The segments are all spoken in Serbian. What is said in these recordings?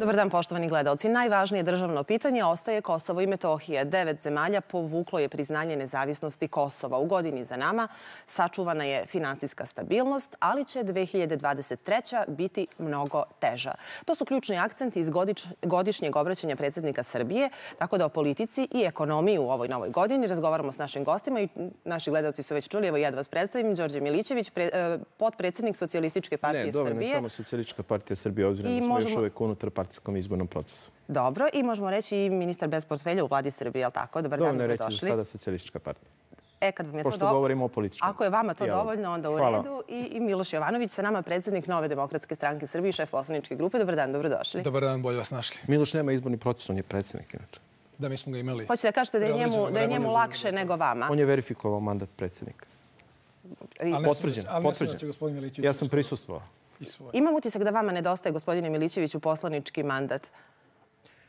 Dobar dan, poštovani gledalci. Najvažnije državno pitanje ostaje Kosovo i Metohija. Devet zemalja povuklo je priznanje nezavisnosti Kosova. U godini za nama sačuvana je finansijska stabilnost, ali će 2023. biti mnogo teža. To su ključni akcenti iz godišnjeg obraćanja predsednika Srbije, tako da o politici i ekonomiji u ovoj novoj godini razgovaramo s našim gostima i naši gledalci su već čuli, evo ja da vas predstavim, Đorđe Milićević, e, potpredsednik Socialističke partije ne, dovoljno, Srbije. Ne, dovoljno, samo Socialistička partija Srbije, obzirom da smo još uvek unutar partije partijskom izbornom procesu. Dobro, i možemo reći i ministar bez portfelja u vladi Srbije, je tako? Dobar Dovoljno dan, reći došli. za sada socijalistička partija. E, kad vam je Pošto to do... govorimo o političkom. Ako je vama to dovoljno, onda u Hvala. redu. I, I Miloš Jovanović sa nama, predsednik Nove demokratske stranke Srbije, šef poslaničke grupe. Dobar dan, dobrodošli. Dobar dan, bolje vas našli. Miloš nema izborni proces, on je predsednik inače. Da, mi smo ga imali. Hoćete da kažete da je njemu, da je njemu lakše nego vama? On je verifikovao mandat predsednika. I... Potvrđen, potvrđen. Ja sam prisustvovao i svoje. Imam utisak da vama nedostaje, gospodine Milićeviću, poslanički mandat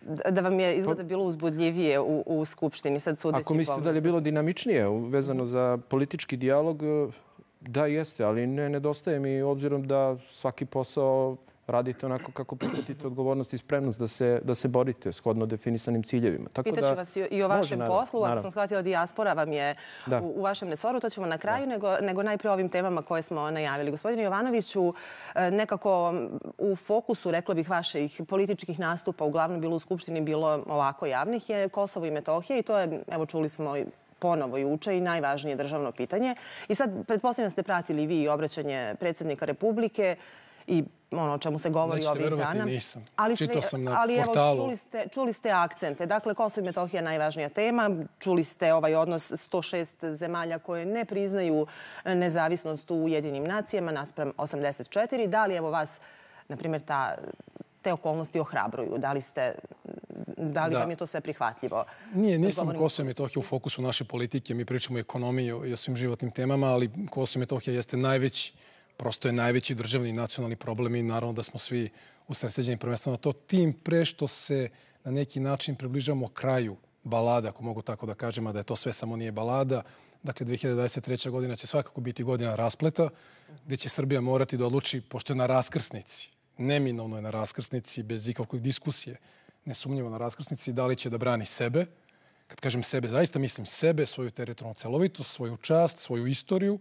da, da vam je izgleda bilo uzbudljivije u, u Skupštini, sad sudeći Ako mislite da li je bilo dinamičnije vezano za politički dialog, e, da jeste, ali ne, nedostaje mi obzirom da svaki posao radite onako kako prihvatite odgovornost i spremnost da se, da se borite shodno definisanim ciljevima. Tako Pitaću da, vas i o vašem može, poslu, naravno. ako sam shvatila, dijaspora vam je da. u, u vašem resoru, to ćemo na da. kraju, da. nego, nego najprije ovim temama koje smo najavili. Gospodine Jovanoviću, e, nekako u fokusu, rekla bih, vaših političkih nastupa, uglavnom bilo u Skupštini, bilo ovako javnih, je Kosovo i Metohija i to je, evo čuli smo ponovo juče i najvažnije državno pitanje. I sad, pretpostavljam da ste pratili vi obraćanje predsednika Republike i ono o čemu se govori ovih dana. Nećete verovati, nisam. Ali sve, ali, evo, Čuli ste, čuli ste akcente. Dakle, Kosovo i Metohija je najvažnija tema. Čuli ste ovaj odnos 106 zemalja koje ne priznaju nezavisnost u Ujedinim nacijama naspram 84. Da li evo vas, na primjer, ta te okolnosti ohrabruju? Da li, ste, da li da. vam je to sve prihvatljivo? Nije, nisam Kosovo i Metohija u fokusu naše politike. Mi pričamo o ekonomiji i o svim životnim temama, ali Kosovo i Metohija jeste najveći prosto je najveći državni i nacionalni problem i naravno da smo svi usredsređeni prvenstveno na to, tim pre što se na neki način približamo kraju balada, ako mogu tako da kažem, a da je to sve samo nije balada. Dakle, 2023. godina će svakako biti godina raspleta, gde će Srbija morati da odluči, pošto je na raskrsnici, neminovno je na raskrsnici, bez ikakve diskusije, nesumnjivo na raskrsnici, da li će da brani sebe, kad kažem sebe, zaista mislim sebe, svoju teritorijalnu celovitost, svoju čast, svoju istoriju,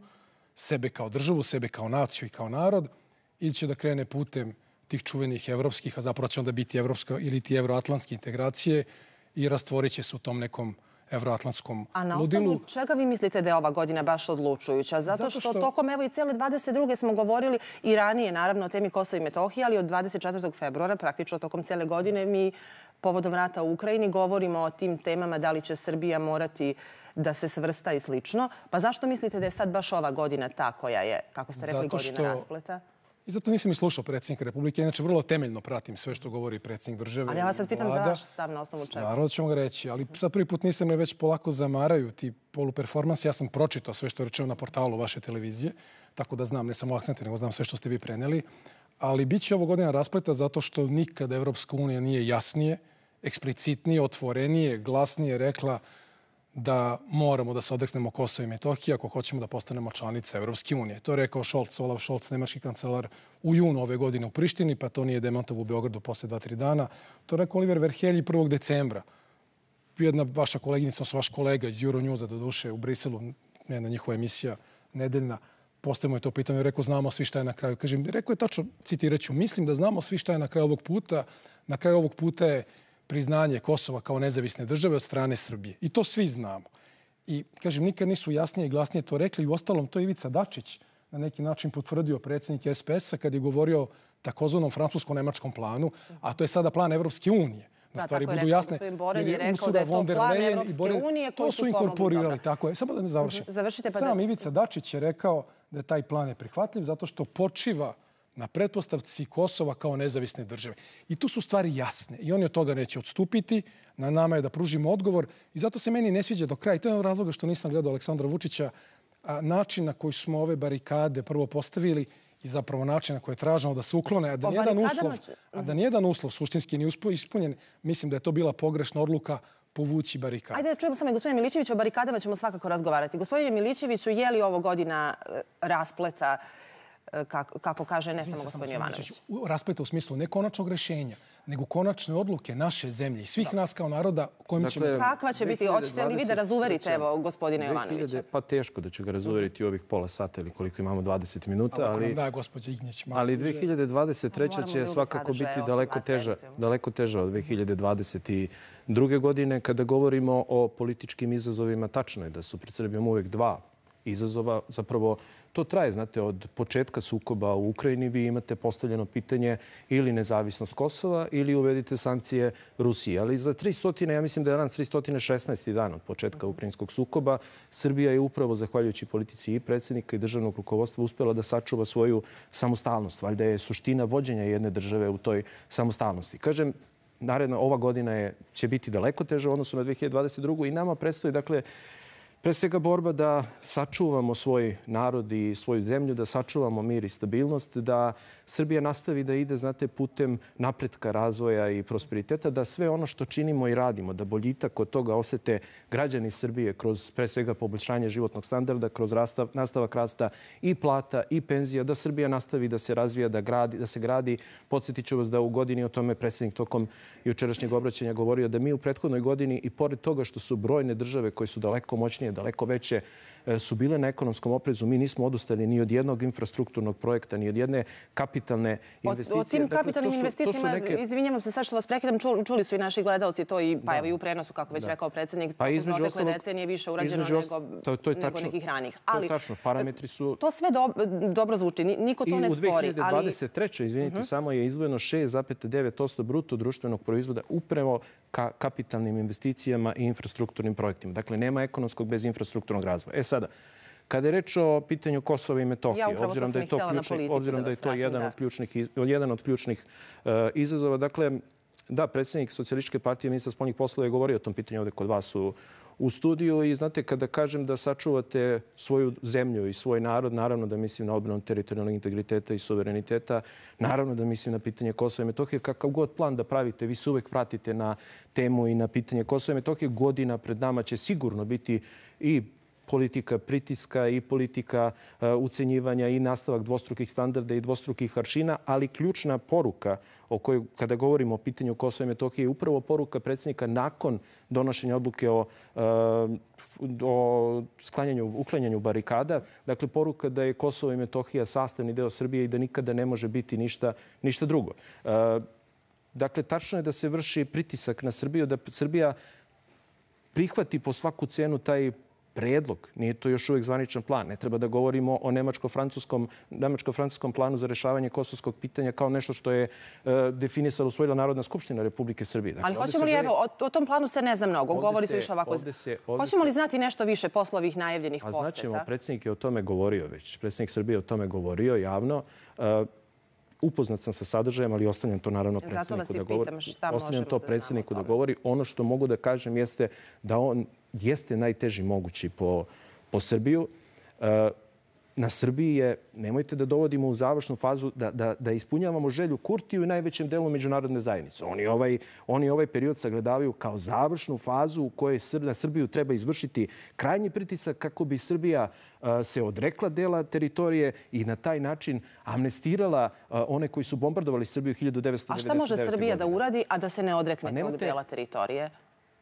sebe kao državu, sebe kao naciju i kao narod, ili će da krene putem tih čuvenih evropskih, a zapravo će onda biti evropska ili ti evroatlantske integracije i rastvorit će se u tom nekom evroatlantskom ludilu. A na osnovu čega vi mislite da je ova godina baš odlučujuća? Zato, Zato što, što tokom evo i cele 22. smo govorili i ranije naravno o temi Kosova i Metohije, ali od 24. februara praktično tokom cele godine mi povodom rata u Ukrajini govorimo o tim temama da li će Srbija morati da se svrsta i slično. Pa zašto mislite da je sad baš ova godina ta koja je, kako ste rekli, godina raspleta? I zato nisam i slušao predsjednika Republike. Inače, vrlo temeljno pratim sve što govori predsjednik države. Ali ja vas sad pitam vlada. za stav na osnovu čega. Naravno da ćemo ga reći, ali sa prvi put nisam jer već polako zamaraju ti poluperformans. Ja sam pročitao sve što je rečeno na portalu vaše televizije, tako da znam ne samo akcente, nego znam sve što ste vi preneli. Ali bit će ovo godina raspleta zato što nikada Evropska unija nije jasnije eksplicitnije, otvorenije, glasnije rekla da moramo da se odreknemo Kosova i Metohije ako hoćemo da postanemo članice Evropske unije. To je rekao Šolc, Olaf Šolc, nemački kancelar u junu ove godine u Prištini, pa to nije demantovo u Beogradu posle 2-3 dana. To je rekao Oliver Verhelji 1. decembra. Jedna vaša koleginica, odnosno vaš kolega iz Euronewsa, do duše, u Briselu, jedna njihova emisija nedeljna, postavimo je to pitanje, rekao znamo svi šta je na kraju. Kažem, rekao je tačno, citiraću, mislim da znamo svi šta je na kraju ovog puta. Na kraju ovog puta je priznanje Kosova kao nezavisne države od strane Srbije. I to svi znamo. I, kažem, nikad nisu jasnije i glasnije to rekli. I u ostalom, to je Ivica Dačić na neki način potvrdio predsjednik SPS-a kad je govorio takozvanom francusko-nemačkom planu, a to je sada plan Evropske unije da, da stvari budu jasne. Borelj je rekao da je to plan Evropske unije koji su To su inkorporirali, da. tako je. Samo da ne mhm, završim. Završite pa Sam da... Ivica Dačić je rekao da je taj plan je prihvatljiv zato što počiva na pretpostavci Kosova kao nezavisne države. I tu su stvari jasne i oni od toga neće odstupiti. Na nama je da pružimo odgovor i zato se meni ne sviđa do kraja. I to je jedan razloga što nisam gledao Aleksandra Vučića. A, način na koji smo ove barikade prvo postavili i zapravo način na koji je traženo da se uklone, a da nijedan uslov, a da mhm. nijedan uslov suštinski nije ispunjen, mislim da je to bila pogrešna odluka povući barikade. Ajde da čujemo samo i gospodine Milićevića, o barikadama ćemo svakako razgovarati. Gospodine Milićeviću, je li ovo godina e, raspleta E, kako, kako kaže ne samo gospodin Jovanović. Raspeta u smislu ne konačnog rešenja, nego konačne odluke naše zemlje i svih da. nas kao naroda kojim dakle, ćemo... Kakva će biti? Hoćete li vi da razuverite, evo, gospodine Jovanovića? Pa teško da ću ga razuveriti u ovih pola sata ili koliko imamo 20 minuta, ali... ali da, gospođa Ignjeć. Ali 2023. će svakako biti daleko teža, daleko teža od 2022. godine. Kada govorimo o političkim izazovima, tačno je da su pred Srbijom uvek dva izazova. Zapravo, to traje, znate, od početka sukoba u Ukrajini vi imate postavljeno pitanje ili nezavisnost Kosova ili uvedite sankcije Rusiji. Ali za 300, ja mislim da je danas 316. dan od početka ukrajinskog sukoba, Srbija je upravo, zahvaljujući politici i predsednika i državnog rukovodstva, uspela da sačuva svoju samostalnost. Valjda je suština vođenja jedne države u toj samostalnosti. Kažem, naredna ova godina je, će biti daleko teže u odnosu na 2022. i nama prestoji, dakle, Pre svega borba da sačuvamo svoj narod i svoju zemlju, da sačuvamo mir i stabilnost, da Srbija nastavi da ide, znate, putem napretka, razvoja i prosperiteta, da sve ono što činimo i radimo, da boljitak od toga osete građani Srbije kroz pre svega poboljšanje životnog standarda, kroz rastav, nastavak rasta i plata i penzija, da Srbija nastavi da se razvija, da, gradi, da se gradi. Podsjetit ću vas da u godini o tome predsednik tokom jučerašnjeg obraćanja govorio da mi u prethodnoj godini i pored toga što su brojne države koje su daleko moćnije daleko veće E, su bile na ekonomskom oprezu. Mi nismo odustali ni od jednog infrastrukturnog projekta, ni od jedne kapitalne investicije. O, o tim dakle, kapitalnim dakle, to su, investicijama, izvinjam se sad što vas prekidam, čuli, su i naši gledalci to i pa da. evo i u prenosu, kako već da. rekao predsednik, pa između protekle decenije više urađeno nego, nego nekih ranih. Ali, to je tačno, parametri su... To sve dobro zvuči, niko to ne spori. I u 2023. izvinite, mhm. samo je izdvojeno 6,9% bruto društvenog proizvoda upremo ka kapitalnim investicijama i infrastrukturnim projektima. Dakle, nema ekonomskog bez infrastrukturnog razvoja. E sada, Kada je reč o pitanju Kosova i Metohije, obzirom, da, da, da je, to ključni, obzirom da je to jedan, Od ključnih, jedan od ključnih izazova, dakle, da, predsednik Socialističke partije, ministar spolnih poslova je govorio o tom pitanju ovde kod vas u, u studiju i znate, kada kažem da sačuvate svoju zemlju i svoj narod, naravno da mislim na odbranu teritorijalnog integriteta i suvereniteta, naravno da mislim na pitanje Kosova i Metohije. Kakav god plan da pravite, vi se uvek pratite na temu i na pitanje Kosova i Metohije. Godina pred nama će sigurno biti i politika pritiska i politika e, ucenjivanja i nastavak dvostrukih standarda i dvostrukih aršina, ali ključna poruka o kojoj, kada govorimo o pitanju Kosova i Metohije, je upravo poruka predsednika nakon donošenja odluke o, e, o sklanjanju, uklanjanju barikada. Dakle, poruka da je Kosovo i Metohija sastavni deo Srbije i da nikada ne može biti ništa, ništa drugo. E, dakle, tačno je da se vrši pritisak na Srbiju, da Srbija prihvati po svaku cenu taj predlog, nije to još uvek zvaničan plan. Ne treba da govorimo o nemačko-francuskom nemačko planu za rešavanje kosovskog pitanja kao nešto što je e, definisala usvojila Narodna skupština Republike Srbije. Dakle, Ali hoćemo li, evo, o, tom planu se ne zna mnogo, govori se još ovako. hoćemo li znati nešto više posle ovih najavljenih poseta? A znaćemo, predsjednik je o tome govorio već. Predsjednik Srbije o tome govorio javno. E, upoznat sam sa sadržajem, ali ostavljam to naravno predsjedniku da govori. Zato vas i pitam šta možemo da znamo. Ostavljam to predsjedniku da Ono što mogu da kažem jeste da on jeste najteži mogući po, po Srbiju. E, na Srbiji je, nemojte da dovodimo u završnu fazu, da, da, da ispunjavamo želju Kurtiju i najvećem delu međunarodne zajednice. Oni ovaj, oni ovaj period sagledavaju kao završnu fazu u kojoj Srb, na Srbiju treba izvršiti krajnji pritisak kako bi Srbija e, se odrekla dela teritorije i na taj način amnestirala e, one koji su bombardovali Srbiju 1999. A šta može Srbija da godine. da uradi, a da se ne odrekne pa tog dela teritorije?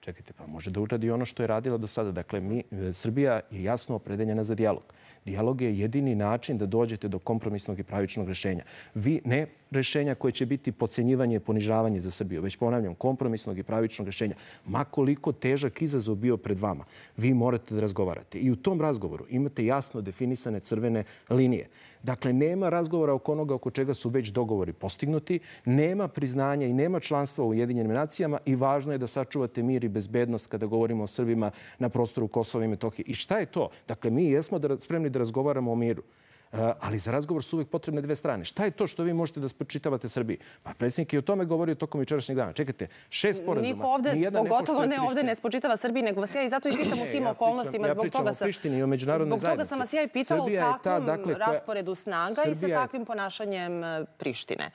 Čekajte, pa može da uradi ono što je radila do sada. Dakle, mi, e, Srbija je jasno opredeljena za dijalog. Dijalog je jedini način da dođete do kompromisnog i pravičnog rešenja. Vi ne rešenja koje će biti pocenjivanje i ponižavanje za Srbiju, već ponavljam, kompromisnog i pravičnog rešenja. Makoliko težak izazov bio pred vama, vi morate da razgovarate. I u tom razgovoru imate jasno definisane crvene linije. Dakle, nema razgovora oko onoga oko čega su već dogovori postignuti, nema priznanja i nema članstva u Ujedinjenim nacijama i važno je da sačuvate mir i bezbednost kada govorimo o Srbima na prostoru Kosova i Metohije. I šta je to? Dakle, mi jesmo da, spremni da razgovaramo o miru. E, ali za razgovor su uvek potrebne dve strane. Šta je to što vi možete da spočitavate Srbiji? Pa predsjednik je o tome govorio tokom jučerašnjeg dana. Čekajte, šest sporazuma. Niko ovde, pogotovo ne ovde, ne spočitava Srbiji, nego vas ja i zato i pitam u tim ja okolnostima. Ja pričam o Prištini i o međunarodnoj zajednici. Zbog toga sam vas ja i pitala u takvom dakle, rasporedu snaga i sa takvim ponašanjem e, Prištine.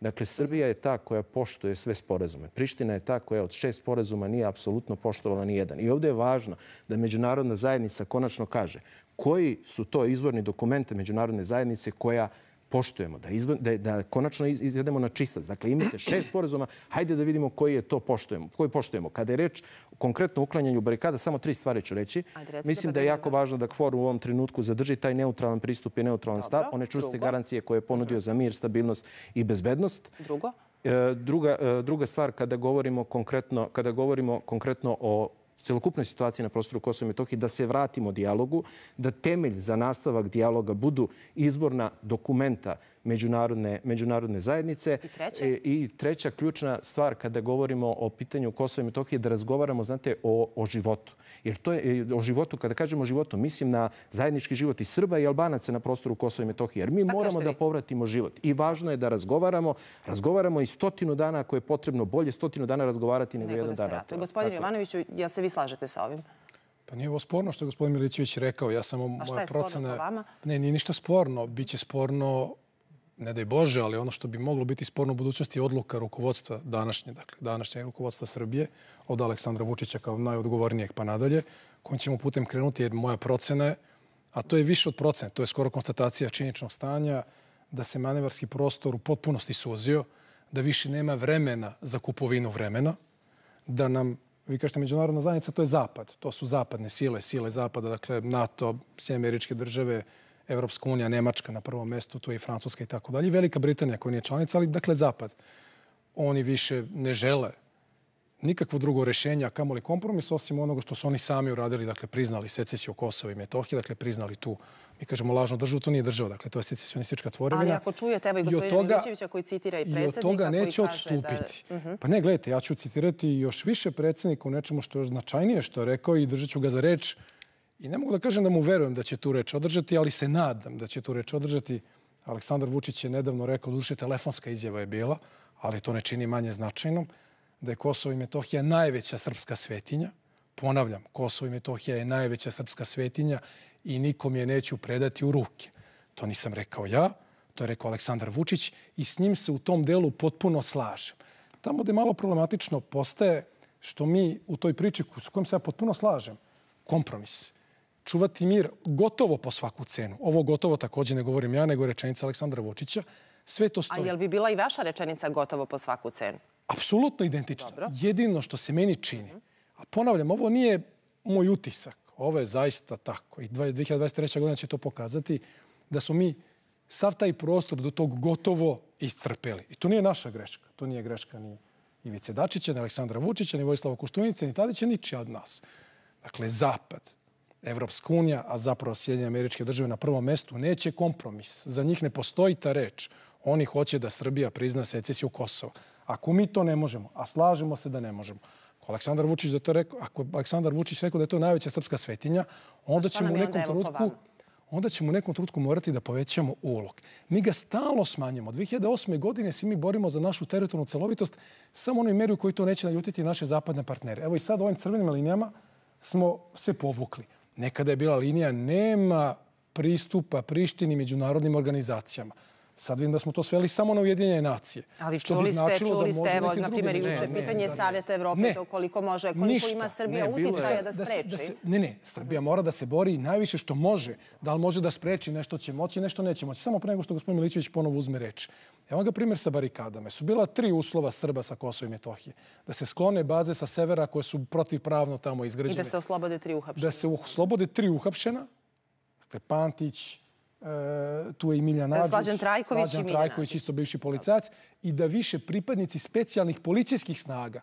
Dakle, Srbija je ta koja poštuje sve sporazume. Priština je ta koja od šest sporazuma nije apsolutno poštovala ni jedan. I ovde je važno da međunarodna zajednica konačno kaže koji su to izvorni dokumente međunarodne zajednice koja poštujemo, da, izbr, da, da konačno izvedemo na čistac. Dakle, imate šest sporazuma, hajde da vidimo koji je to poštujemo. Koji poštujemo. Kada je reč konkretno o uklanjanju barikada, samo tri stvari ću reći. Adresa, pa Mislim da je da jako važno da Kfor u ovom trenutku zadrži taj neutralan pristup i neutralan Dobro. stav, one čvrste garancije koje je ponudio za mir, stabilnost i bezbednost. Drugo? E, druga, e, druga stvar kada govorimo konkretno kada govorimo konkretno o celokupnoj situaciji na prostoru Kosova i Metohije, da se vratimo dijalogu, da temelj za nastavak dijaloga budu izborna dokumenta međunarodne, međunarodne zajednice. E, I treća? ključna stvar kada govorimo o pitanju Kosova i Metohije da razgovaramo, znate, o, o životu. Jer to je e, o životu, kada kažemo o životu, mislim na zajednički život i Srba i Albanaca na prostoru Kosova i Metohije. Jer mi pa moramo da povratimo život. I važno je da razgovaramo. Razgovaramo i stotinu dana ako je potrebno bolje, stotinu dana razgovarati nego, jedan da dan ratova. Gospodin Jovanoviću, ja se vi slažete sa ovim? Pa nije ovo sporno što je gospodin Milićević rekao. Ja samo moja procena... A šta je sporno po vama? Ne, nije ništa sporno. Biće sporno ne daj Bože, ali ono što bi moglo biti sporno u budućnosti je odluka rukovodstva današnje, dakle današnje rukovodstva Srbije od Aleksandra Vučića kao najodgovornijeg pa nadalje, kojim ćemo putem krenuti jer moja procena je, a to je više od procena, to je skoro konstatacija činičnog stanja, da se manevarski prostor u potpunosti suzio, da više nema vremena za kupovinu vremena, da nam, vi kažete, međunarodna zajednica, to je zapad, to su zapadne sile, sile zapada, dakle NATO, Sjedinjene američke države, Evropska unija, Nemačka na prvom mestu, tu je i Francuska i tako dalje, Velika Britanija koja nije članica, ali dakle Zapad. Oni više ne žele nikakvo drugo rešenje, a kamoli kompromis, osim onoga što su oni sami uradili, dakle, priznali secesiju Kosova i Metohije, dakle, priznali tu, mi kažemo, lažnu državu, to nije država, dakle, to je secesionistička tvorevina. Ali ako čujete, evo i gospodina Milićevića koji citira i predsednika, koji kaže da... I od toga neće odstupiti. Da... Uh -huh. Pa ne, gledajte, ja ću citirati još više predsednika u nečemu što je značajnije što je rekao i držat ću ga za reč, I ne mogu da kažem da mu verujem da će tu reč održati, ali se nadam da će tu reč održati. Aleksandar Vučić je nedavno rekao, duše telefonska izjava je bila, ali to ne čini manje značajnom, da je Kosovo i Metohija najveća srpska svetinja. Ponavljam, Kosovo i Metohija je najveća srpska svetinja i nikom je neću predati u ruke. To nisam rekao ja, to je rekao Aleksandar Vučić i s njim se u tom delu potpuno slažem. Tamo gde malo problematično postaje što mi u toj priči s kojom se ja potpuno slažem, kompromis čuvati mir gotovo po svaku cenu. Ovo gotovo takođe ne govorim ja, nego rečenica Aleksandra Vučića. Sve to stoji. A jel bi bila i vaša rečenica gotovo po svaku cenu? Apsolutno identično. Dobro. Jedino što se meni čini, a ponavljam, ovo nije moj utisak, ovo je zaista tako i 2023. godina će to pokazati, da smo mi sav taj prostor do tog gotovo iscrpeli. I to nije naša greška. To nije greška ni Ivice Dačića, ni Aleksandra Vučića, ni Vojislava Kuštunice, ni Tadića, ni čija od nas. Dakle, Zapad Evropska unija, a zapravo Sjedinje američke države na prvom mestu, neće kompromis. Za njih ne postoji ta reč. Oni hoće da Srbija prizna secesiju Kosova. Ako mi to ne možemo, a slažemo se da ne možemo, ako Aleksandar Vučić, da to rekao, ako Aleksandar Vučić rekao da je to najveća srpska svetinja, onda ćemo u nekom trenutku onda ćemo u nekom trutku morati da povećamo ulog. Mi ga stalno smanjamo. 2008. godine se mi borimo za našu teritorijalnu celovitost samo onoj meri u kojoj to neće naljutiti naše zapadne partnere. Evo i sad ovim crvenim linijama smo se povukli. Nekada je bila linija nema pristupa Prištini međunarodnim organizacijama. Sad vidim da smo to sveli samo na Ujedinjenje nacije. Ali što čuli bi značilo ste, čuli da ste, evo, na primjer, juče pitanje Savjeta Evrope, ne, koliko može, koliko ima Srbija uticaja da, spreči. ne, ne, Srbija mora da se bori najviše što može, da li može da spreči, nešto će moći, nešto neće moći. Samo pre nego što gospodin Milićević ponovo uzme reč. Evo ga primjer sa barikadama. Su bila tri uslova Srba sa Kosova i Metohije. Da se sklone baze sa severa koje su protivpravno tamo izgrađene. I da se oslobode tri uhapšena. Da se oslobode tri uhapšena, dakle Pantić, E, tu je i Miljan da, Adžić, Slađan Trajković, Slađan Trajković isto bivši policajac, i da više pripadnici specijalnih policijskih snaga,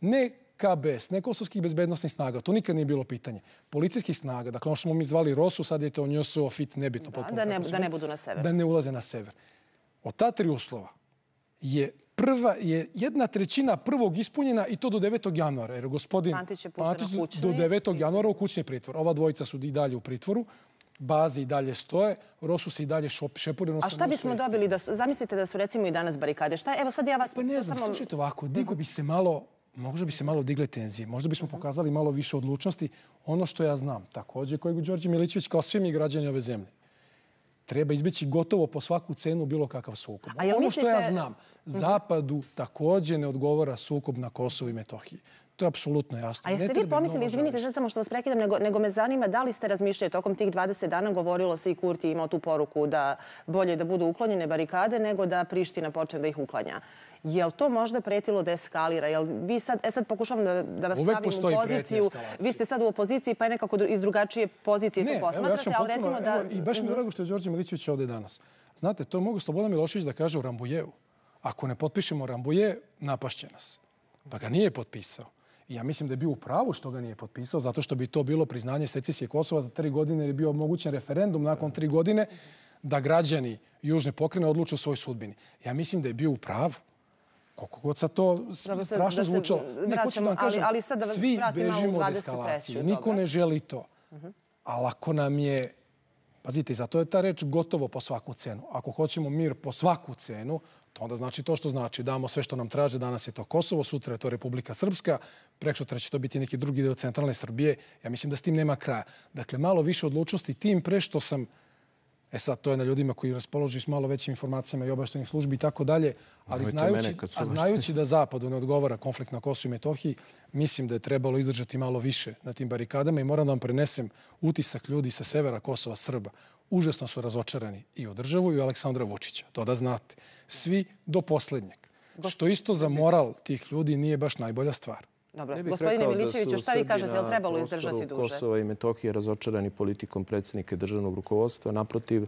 ne KBS, ne kosovskih bezbednostnih snaga, to nikad nije bilo pitanje. Policijskih snaga, dakle ono što smo mi zvali ROSU, sad je to NJOSO, FIT, nebitno. Da, da, ne, da ne budu na sever. Da ne ulaze na sever. Od ta tri uslova je prva je jedna trećina prvog ispunjena i to do 9. januara. Jer gospodin Pantić je Pantić do 9. januara u kućni pritvor. Ova dvojica su i dalje u pritvoru bazi i dalje stoje, Rosu se i dalje šop, A šta bismo dobili? Da zamislite da su recimo i danas barikade. Šta? Evo sad ja vas... Pa ne znam, samo... slušajte ovako, mhm. digo bi se malo možda bi se malo digle tenzije, možda bismo mhm. pokazali malo više odlučnosti. Ono što ja znam takođe, kojeg u Đorđe Milićević kao svim i građani ove zemlje, treba izbeći gotovo po svaku cenu bilo kakav sukob. Ono što ja znam, mhm. Zapadu takođe ne odgovora sukob na Kosovo i Metohiji. To je apsolutno jasno. A jeste vi pomislili, izvinite, sad samo što vas prekidam, nego, nego me zanima da li ste razmišljali tokom tih 20 dana, govorilo se i Kurti imao tu poruku da bolje da budu uklonjene barikade nego da Priština počne da ih uklanja. Je li to možda pretilo da eskalira? Jel vi sad, e sad pokušavam da, da vas Uvek stavim u poziciju. Vi ste sad u opoziciji, pa je nekako iz drugačije pozicije to posmatrate, evo, ja ali recimo da... Evo, I baš mi je mhm. drago što je Đorđe Milićević ovde danas. Znate, to mogu Slobodan Milošević da kaže u Rambujevu. Ako ne potpišemo Rambuje, napašće nas. Pa ga nije potpisao. Ja mislim da je bio u pravu što ga nije potpisao, zato što bi to bilo priznanje secesije Kosova za tri godine, jer je bio omogućen referendum nakon tri godine da građani Južne pokrene odluče o svojoj sudbini. Ja mislim da je bio u pravu. Koliko god sad to da strašno da zvučalo. Ne, hoću da vam kažem, ali, ali sad da svi bežimo od eskalacije. Niko ne želi to. Uh mhm. -huh. Ali ako nam je Pazite, zato je ta reč gotovo po svaku cenu. Ako hoćemo mir po svaku cenu, To onda znači to što znači. Damo sve što nam traže, danas je to Kosovo, sutra je to Republika Srpska, preksutra će to biti neki drugi deo centralne Srbije. Ja mislim da s tim nema kraja. Dakle, malo više odlučnosti, tim pre što sam E sad, to je na ljudima koji raspoloži s malo većim informacijama i obaveštenih službi i tako dalje, ali znajući, a znajući da Zapadu ne odgovara konflikt na Kosovo i Metohiji, mislim da je trebalo izdržati malo više na tim barikadama i moram da vam prenesem utisak ljudi sa severa Kosova Srba užasno su razočarani i u državu i u Aleksandra Vučića. To da znate. Svi do poslednjeg. Što isto za moral tih ljudi nije baš najbolja stvar. Dobro. Gospodine da Milićeviću, šta vi kažete, je li trebalo izdržati duže? Kosova i Metohije razočarani politikom predsednike državnog rukovodstva. Naprotiv, e,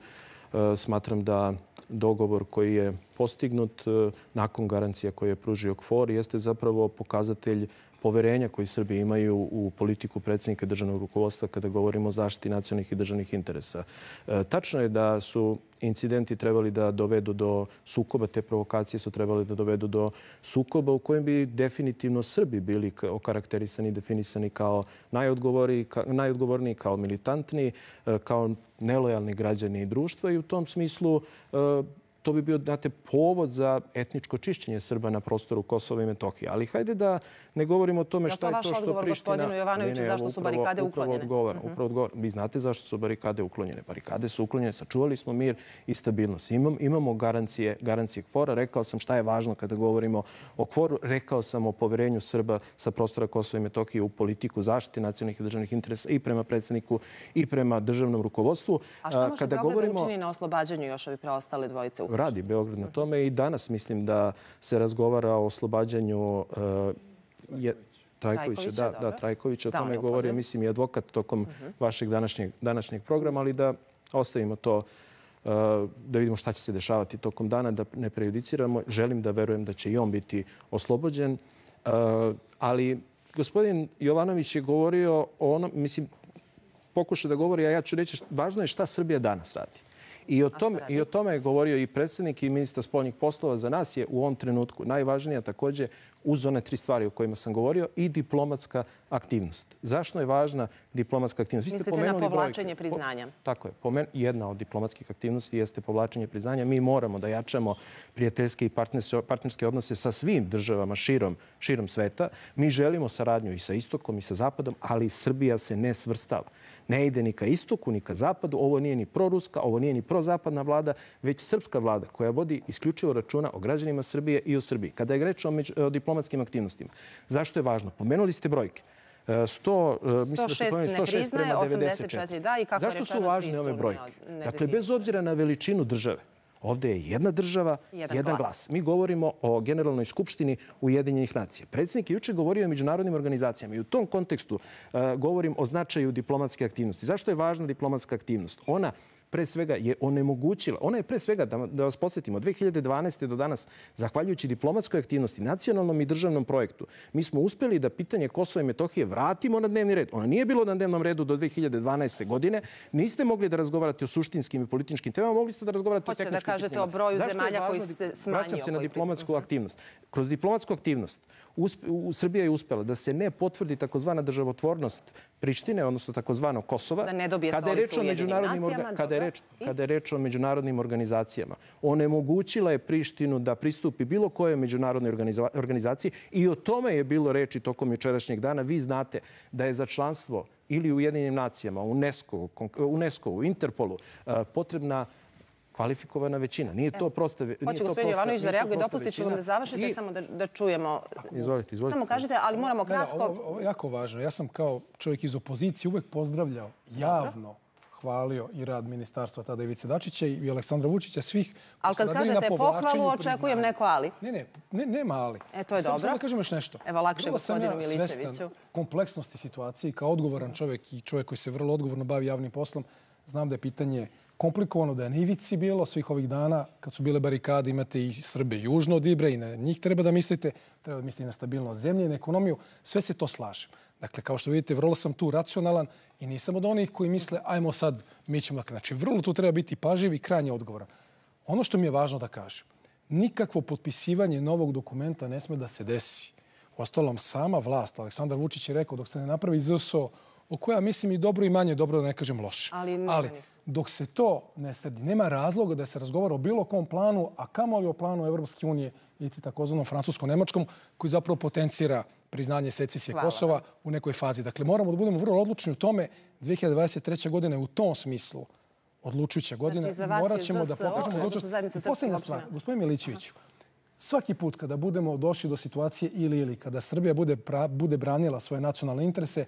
smatram da dogovor koji je postignut e, nakon garancija koje je pružio KFOR jeste zapravo pokazatelj poverenja koji Srbi imaju u politiku predsednika državnog rukovodstva kada govorimo o zaštiti nacionalnih i državnih interesa. E, tačno je da su incidenti trebali da dovedu do sukoba, te provokacije su trebali da dovedu do sukoba u kojem bi definitivno Srbi bili okarakterisani, definisani kao najodgovorniji, kao militantni, e, kao nelojalni građani i društva i u tom smislu to bi bio date, povod za etničko čišćenje Srba na prostoru Kosova i Metohije. Ali hajde da ne govorimo o tome šta je to što Priština... Je to vaš odgovor Priština... gospodinu Jovanoviću, zašto su barikade uklonjene? odgovor, uh mhm. -huh. upravo odgovor. Vi znate zašto su barikade uklonjene. Barikade su uklonjene, sačuvali smo mir i stabilnost. Imam, imamo garancije, garancije kvora. Rekao sam šta je važno kada govorimo o kvoru. Rekao sam o poverenju Srba sa prostora Kosova i Metohije u politiku zaštite nacionalnih i državnih interesa i prema predsedniku i prema državnom rukovodstvu. A što može kada Beograd da govorimo... učini na oslobađanju još ovi preostale dvojice u radi Beograd na tome i danas mislim da se razgovara o oslobađanju e, Trajkovića, da, da, Trajkovića, o da, tome je govorio, mislim, i advokat tokom mhm. vašeg današnjeg, današnjeg programa, ali da ostavimo to e, da vidimo šta će se dešavati tokom dana, da ne prejudiciramo. Želim da verujem da će i on biti oslobođen. E, ali gospodin Jovanović je govorio o onom, mislim, pokuša da govori, a ja ću reći, važno je šta Srbija danas radi. I o, tome, I o tome je govorio i predsednik i ministar spoljnih poslova. Za nas je u ovom trenutku najvažnija takođe uz one tri stvari o kojima sam govorio i diplomatska aktivnost. Zašto je važna diplomatska aktivnost? Vi ste Mislite pomenuli na povlačenje brojke. priznanja? Po, tako je. Pomen, jedna od diplomatskih aktivnosti jeste povlačenje priznanja. Mi moramo da jačamo prijateljske i partnerske odnose sa svim državama širom, širom sveta. Mi želimo saradnju i sa istokom i sa zapadom, ali Srbija se ne svrstava. Ne ide ni ka istoku, ni ka zapadu. Ovo nije ni proruska, ovo nije ni prozapadna vlada, već srpska vlada koja vodi isključivo računa o građanima Srbije i o Srbiji. Kada je reč o, među, o diplomatskim aktivnostima, zašto je važno? Pomenuli ste brojke. 100, e, e, mislim da se promeni 106 prema 94. Da, i kako Zašto su važne ove brojke? Dakle, bez obzira na veličinu države, Ovde je jedna država, jedan, glas. Mi govorimo o Generalnoj skupštini Ujedinjenih nacija. Predsjednik je juče govorio o međunarodnim organizacijama i u tom kontekstu e, govorim o značaju diplomatske aktivnosti. Zašto je važna diplomatska aktivnost? Ona pre svega je onemogućila, ona je pre svega, da, da vas podsjetimo, od 2012. do danas, zahvaljujući diplomatskoj aktivnosti, nacionalnom i državnom projektu, mi smo uspeli da pitanje Kosova i Metohije vratimo na dnevni red. Ona nije bilo na dnevnom redu do 2012. godine. Niste mogli da razgovarate o suštinskim i političkim temama, mogli ste da razgovarate o tehničkim temama. Hoćete da kažete o broju zemalja koji da se smanjio. Vraćam se na diplomatsku aktivnost. Kroz diplomatsku aktivnost u, Srbija je uspela da se ne potvrdi takozvana državotvornost Prištine, odnosno takozvano Kosova. Da ne dobije kada je reč o je reč, kada je reč o međunarodnim organizacijama. Onemogućila je Prištinu da pristupi bilo koje međunarodne organizacije i o tome je bilo reči tokom jučerašnjeg dana. Vi znate da je za članstvo ili u Ujedinjenim nacijama, UNESCO, UNESCO u Interpolu eh, potrebna kvalifikovana većina. Nije to prosta nije Hoće gospodin Jovanović da reaguje, dopustit ću vam da završite, samo da, da čujemo. Izvolite, izvolite. Samo kažete, ali moramo kratko... ovo, je jako važno. Ja sam kao čovjek iz opozicije uvek pozdravljao javno hvalio i rad ministarstva tada Ivice Dačića i Aleksandra Vučića, svih ali kad kažete pohvalu, očekujem neko ali. Ne, ne, ne, nema ali. E, to je dobro. Samo da kažem još nešto. Evo, lakše gospodinu svestan kompleksnosti situacije kao odgovoran čovjek i čovjek koji se vrlo odgovorno bavi javnim poslom, Znam da je pitanje komplikovano, da je na ivici bilo svih ovih dana, kad su bile barikade, imate i Srbe južno od Ibra i na njih treba da mislite, treba da mislite i na stabilnost zemlje i na ekonomiju, sve se to slažem. Dakle, kao što vidite, vrlo sam tu racionalan i nisam od onih koji misle, ajmo sad, mi ćemo... Da- znači, vrlo tu treba biti paživ i krajnje odgovoran. Ono što mi je važno da kažem, nikakvo potpisivanje novog dokumenta ne sme da se desi. Ostalom, sama vlast, Aleksandar Vučić je rekao, dok se ne napravi ZSO, o koja mislim i dobro i manje dobro, da ne kažem loše. Ali, Ali dok se to ne sredi, nema razloga da se razgovara o bilo kom planu, a kamoli o planu Evropske unije i takozvanom francusko-nemačkom, koji zapravo potencira priznanje secesije Hvala. Kosova u nekoj fazi. Dakle, moramo da budemo vrlo odlučni u tome. 2023. godine u tom smislu odlučujuća godina. Znači, morat ćemo da pokažemo odlučnost. Posljednja stvar, gospodin Milićeviću, svaki put kada budemo došli do situacije ili ili, kada Srbija bude, pra, bude branila svoje nacionalne interese,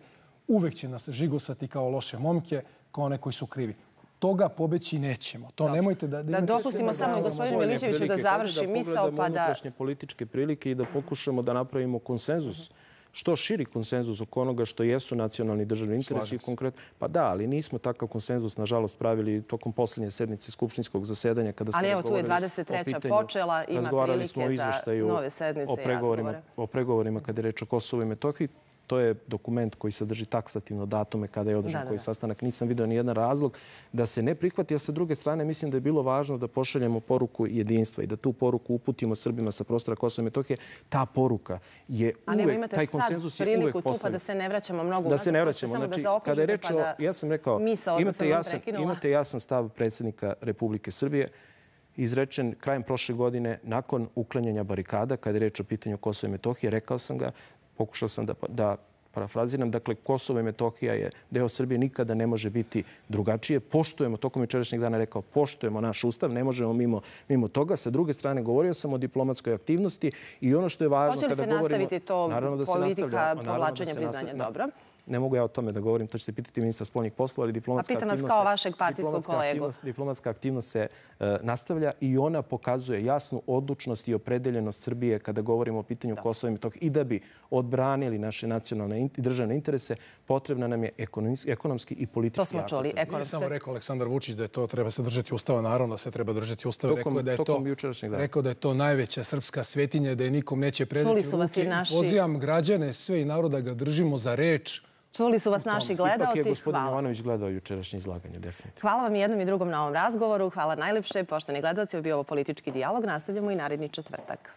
uvek će nas žigosati kao loše momke, kao one koji su krivi toga pobeći nećemo. To Dobre. nemojte da... Da, da dopustimo samo gospodinu Milićeviću da završi da misao, pa da... Da političke prilike i da pokušamo da napravimo konsenzus što širi konsenzus oko onoga što jesu nacionalni državni interesi. Konkretno, pa da, ali nismo takav konsenzus, nažalost, pravili tokom poslednje sednice Skupštinskog zasedanja. Kada ali evo, tu je 23. Pitanju, počela, ima prilike za nove sednice o pregovorima, i razgovore. O pregovorima kada je reč o Kosovo i Metohiji to je dokument koji sadrži taksativno datume kada je održan da, da, koji da. sastanak. Nisam video ni jedan razlog da se ne prihvati, a sa druge strane mislim da je bilo važno da pošaljemo poruku jedinstva i da tu poruku uputimo Srbima sa prostora Kosova i Metohije. Ta poruka je uvek, taj konsenzus je uvek postavljen. Ali imate sad priliku tu pa da se ne vraćamo mnogo. Da se ne vraćamo. Znači, kada je pa reč ja sam rekao, imate jasan, imate jasan stav predsednika Republike Srbije izrečen krajem prošle godine nakon uklanjanja barikada, kada je reč o pitanju Kosova i Metohije, rekao sam ga pokušao sam da, pa- da parafraziram, dakle, Kosovo i Metohija je deo Srbije, nikada ne može biti drugačije. Poštujemo, tokom jučerašnjeg dana rekao, poštujemo naš ustav, ne možemo mimo, mimo toga. Sa druge strane, govorio sam o diplomatskoj aktivnosti i ono što je važno kada govorimo... Hoće li se nastaviti to da politika povlačenja da priznanja? Dobro. Ne mogu ja o tome da govorim, to ćete pitati ministra spoljnih poslova, ali diplomatska aktivnost... A pitam vas kao vašeg partijskog kolegu. Diplomatska aktivnost se e, nastavlja i ona pokazuje jasnu odlučnost i opredeljenost Srbije kada govorimo o pitanju da. Kosova i Metohije. I da bi odbranili naše nacionalne i državne interese, potrebna nam je ekonomski i politički... To smo čuli. Ekonomski. Ekonomske... Nije samo rekao Aleksandar Vučić da je to treba se držati ustava, naravno da se treba držati ustava. Tokom, rekao, da je to, rekao da je to najveća srpska svetinja, da je nikom neće predati ruke. Naši... Pozivam građane, sve i naroda ga držimo za reč Čuli su vas naši gledalci. Ipak je gospodin Jovanović gledao jučerašnje izlaganje, definitivno. Hvala vam jednom i drugom na ovom razgovoru. Hvala najlepše. Pošteni gledalci, je bio ovo politički dijalog. Nastavljamo i naredni četvrtak.